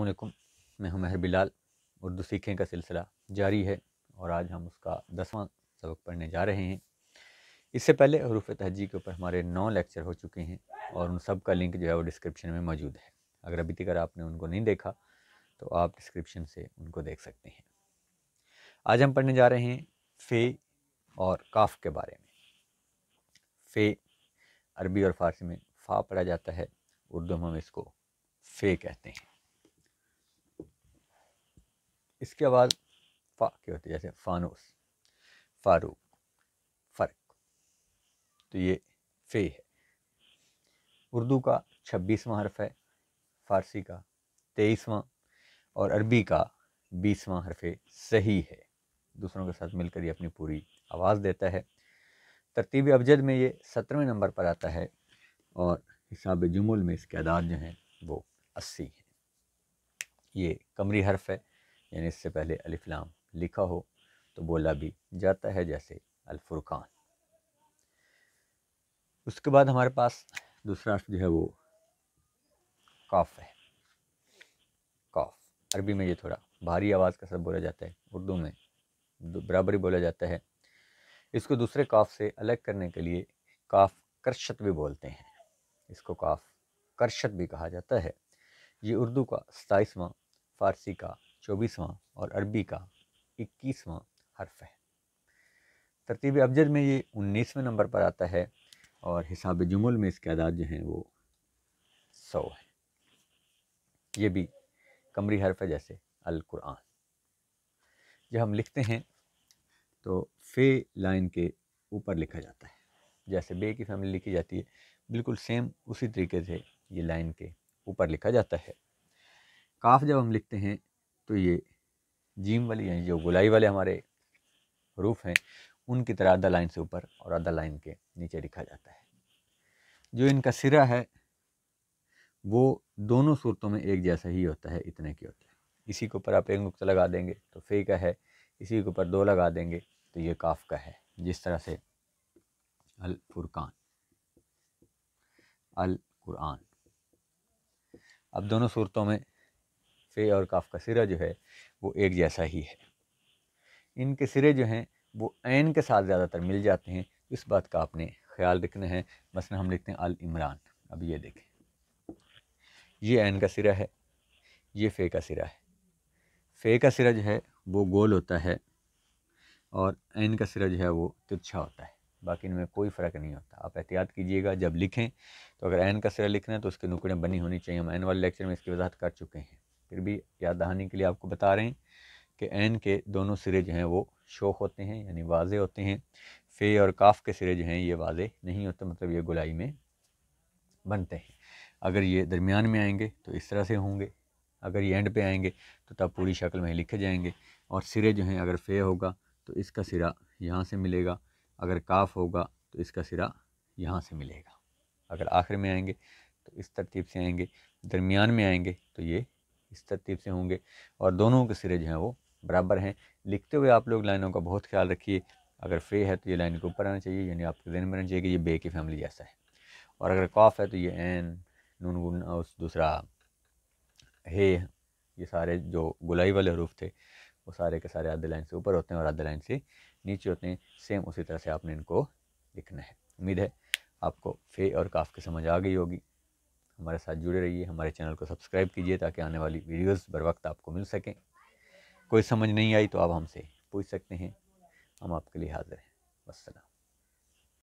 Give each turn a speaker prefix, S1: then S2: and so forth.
S1: अल्लाम मैं हूं महर बिलाल उर्दू सीखने का सिलसिला जारी है और आज हम उसका दसवां सबक पढ़ने जा रहे हैं इससे पहले हरूफ तहजी के ऊपर हमारे नौ लेक्चर हो चुके हैं और उन सब का लिंक जो है वो डिस्क्रिप्शन में मौजूद है अगर अभी तक आपने उनको नहीं देखा तो आप डिस्क्रिप्शन से उनको देख सकते हैं आज हम पढ़ने जा रहे हैं फ़े और काफ के बारे में फ़े अरबी और फ़ारसी में फ़ा पढ़ा जाता है उर्दू में हम इसको फ़े कहते हैं इसके बाद फा क्या होती है जैसे फानूस फारूक फ़र्क तो ये फ़े है उर्दू का छब्बीसवा हरफ है फ़ारसी का तेईसवा और अरबी का बीसवा हरफ सही है दूसरों के साथ मिलकर ये अपनी पूरी आवाज़ देता है तरतीब अबजद में ये सत्रहवें नंबर पर आता है और हिसाब जुमुल में इसके आदाद जो हैं वो अस्सी हैं ये कमरी हरफ है यानी इससे पहले अलिफ्लाम लिखा हो तो बोला भी जाता है जैसे अलफुरकान उसके बाद हमारे पास दूसरा जो है वो काफ है काफ अरबी में ये थोड़ा भारी आवाज़ का सब बोला जाता है उर्दू में बराबर ही बोला जाता है इसको दूसरे काफ से अलग करने के लिए काफ करशत भी बोलते हैं इसको काफ करशत भी कहा जाता है ये उर्दू का सताईसवां फ़ारसी का चौबीसवाँ और अरबी का इक्कीसवां हर्फ है तरतीब अबजद में ये उन्नीसवें नंबर पर आता है और हिसाब जुमल में इसके आदाद जो हैं वो सौ है ये भी कमरी हर्फ है जैसे कुरान जब हम लिखते हैं तो फे लाइन के ऊपर लिखा जाता है जैसे बे की फैमिली लिखी जाती है बिल्कुल सेम उसी तरीके से ये लाइन के ऊपर लिखा जाता है काफ जब हम लिखते हैं तो ये जीम वाली यानी जो गुलाई वाले हमारे रूफ हैं उनकी तरह आधा लाइन से ऊपर और आधा लाइन के नीचे लिखा जाता है जो इनका सिरा है वो दोनों सूरतों में एक जैसा ही होता है इतने की होता है इसी के ऊपर आप एक नुकता लगा देंगे तो फे का है इसी के ऊपर दो लगा देंगे तो ये काफ का है जिस तरह से अल फुरकान अल कुरान अब दोनों सूरतों में फे और काफ का सिरा जो है वो एक जैसा ही है इनके सिरे जो हैं वो ऐन के साथ ज़्यादातर मिल जाते हैं इस बात का आपने ख्याल रखना है मसला हम लिखते हैं अल इमरान अब ये देखें ये ऐन का सिरा है ये फ़े का सिरा है फ़े का सिरा जो है वो गोल होता है और ऐन का सिरा जो है वो तिरछा होता है बाकी इनमें कोई फ़र्क नहीं होता आप एहतियात कीजिएगा जब लिखें तो अगर ऐन का सिरा लिखना है तो उसके नुकड़ें बनी होनी चाहिए हम ऐन वाले लेक्चर में इसकी वजाहत कर चुके हैं फिर भी याद दहानी के लिए आपको बता रहे हैं कि एन के दोनों सिरे जो हैं वो शोक होते हैं यानी वाजे होते हैं फ़े और काफ के सिरे जो हैं ये वाजे नहीं होते मतलब ये गुलाई में बनते हैं अगर ये दरमियान में आएंगे तो इस तरह से होंगे अगर ये एंड पे आएंगे तो तब पूरी शक्ल में लिखे जाएंगे और सिरे जो हैं अगर फ़े होगा तो इसका सिरा यहाँ से मिलेगा अगर काफ होगा तो इसका सिरा यहाँ से मिलेगा अगर आखिर में आएंगे तो इस तरतीब से आएंगे दरमियान में आएंगे तो ये इस तरतीब से होंगे और दोनों के सिरे जो हैं वो बराबर हैं लिखते हुए आप लोग लाइनों का बहुत ख्याल रखिए अगर फे है तो ये लाइन के ऊपर आना चाहिए यानी आपके जहन में रहना चाहिए कि ये बे की फैमिली जैसा है और अगर कॉफ है तो ये एन नून गुन उस दूसरा हे ये सारे जो गुलाई वाले हरूफ थे वो सारे के सारे आधे लाइन से ऊपर होते हैं और आधे लाइन से नीचे होते हैं सेम उसी तरह से आपने इनको लिखना है उम्मीद है आपको फे और काफ की समझ आ गई होगी हमारे साथ जुड़े रहिए हमारे चैनल को सब्सक्राइब कीजिए ताकि आने वाली वीडियोस बर वक्त आपको मिल सकें कोई समझ नहीं आई तो आप हमसे पूछ सकते हैं हम आपके लिए हाज़िर हैं वसलम